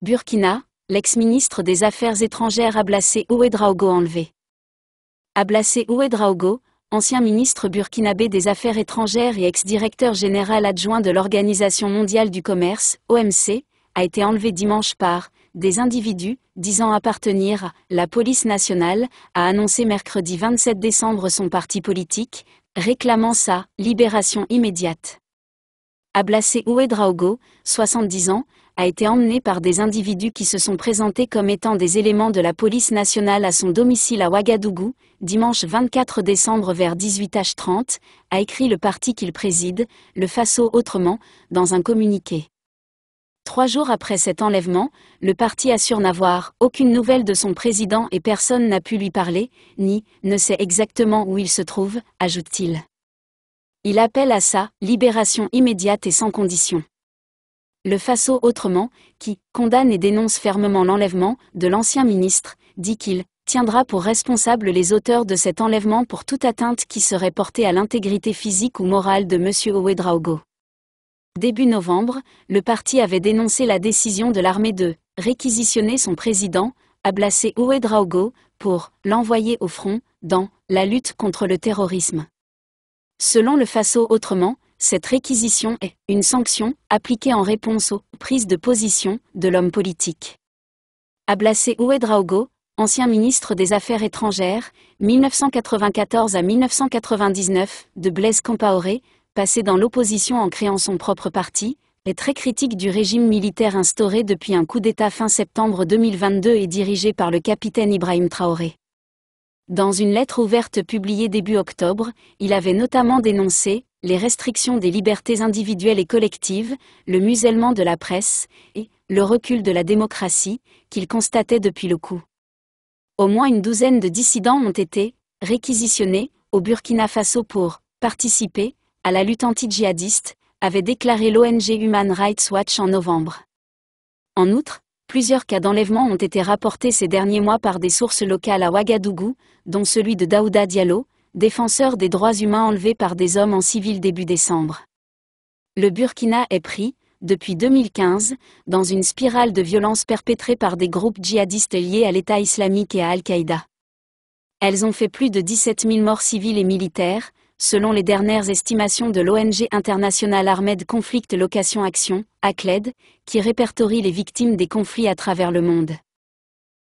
Burkina, l'ex-ministre des Affaires étrangères Ablacé Ouedraogo enlevé. Ablacé Ouedraogo, ancien ministre burkinabé des Affaires étrangères et ex-directeur général adjoint de l'Organisation mondiale du commerce, OMC, a été enlevé dimanche par des individus disant appartenir à la police nationale, a annoncé mercredi 27 décembre son parti politique, réclamant sa libération immédiate. Ablacé Ouedraogo, 70 ans, a été emmené par des individus qui se sont présentés comme étant des éléments de la police nationale à son domicile à Ouagadougou, dimanche 24 décembre vers 18h30, a écrit le parti qu'il préside, le Faso Autrement, dans un communiqué. Trois jours après cet enlèvement, le parti assure n'avoir aucune nouvelle de son président et personne n'a pu lui parler, ni ne sait exactement où il se trouve, ajoute-t-il. Il appelle à sa libération immédiate et sans condition. Le Faso autrement, qui condamne et dénonce fermement l'enlèvement de l'ancien ministre, dit qu'il tiendra pour responsable les auteurs de cet enlèvement pour toute atteinte qui serait portée à l'intégrité physique ou morale de M. Ouedraogo. Début novembre, le parti avait dénoncé la décision de l'armée de réquisitionner son président, Ablacé Ouedraogo, pour l'envoyer au front dans la lutte contre le terrorisme. Selon le FASO autrement, cette réquisition est une sanction appliquée en réponse aux prises de position de l'homme politique. Ablacé Ouedraogo, ancien ministre des Affaires étrangères, 1994 à 1999, de Blaise Campaoré, passé dans l'opposition en créant son propre parti, est très critique du régime militaire instauré depuis un coup d'État fin septembre 2022 et dirigé par le capitaine Ibrahim Traoré. Dans une lettre ouverte publiée début octobre, il avait notamment dénoncé les restrictions des libertés individuelles et collectives, le musellement de la presse et le recul de la démocratie qu'il constatait depuis le coup. Au moins une douzaine de dissidents ont été réquisitionnés au Burkina Faso pour participer à la lutte anti-djihadiste, avait déclaré l'ONG Human Rights Watch en novembre. En outre, Plusieurs cas d'enlèvement ont été rapportés ces derniers mois par des sources locales à Ouagadougou, dont celui de Daouda Diallo, défenseur des droits humains enlevé par des hommes en civil début décembre. Le Burkina est pris, depuis 2015, dans une spirale de violence perpétrée par des groupes djihadistes liés à l'État islamique et à Al-Qaïda. Elles ont fait plus de 17 000 morts civiles et militaires, selon les dernières estimations de l'ONG internationale Armed Conflict Location Action, ACLED, qui répertorie les victimes des conflits à travers le monde.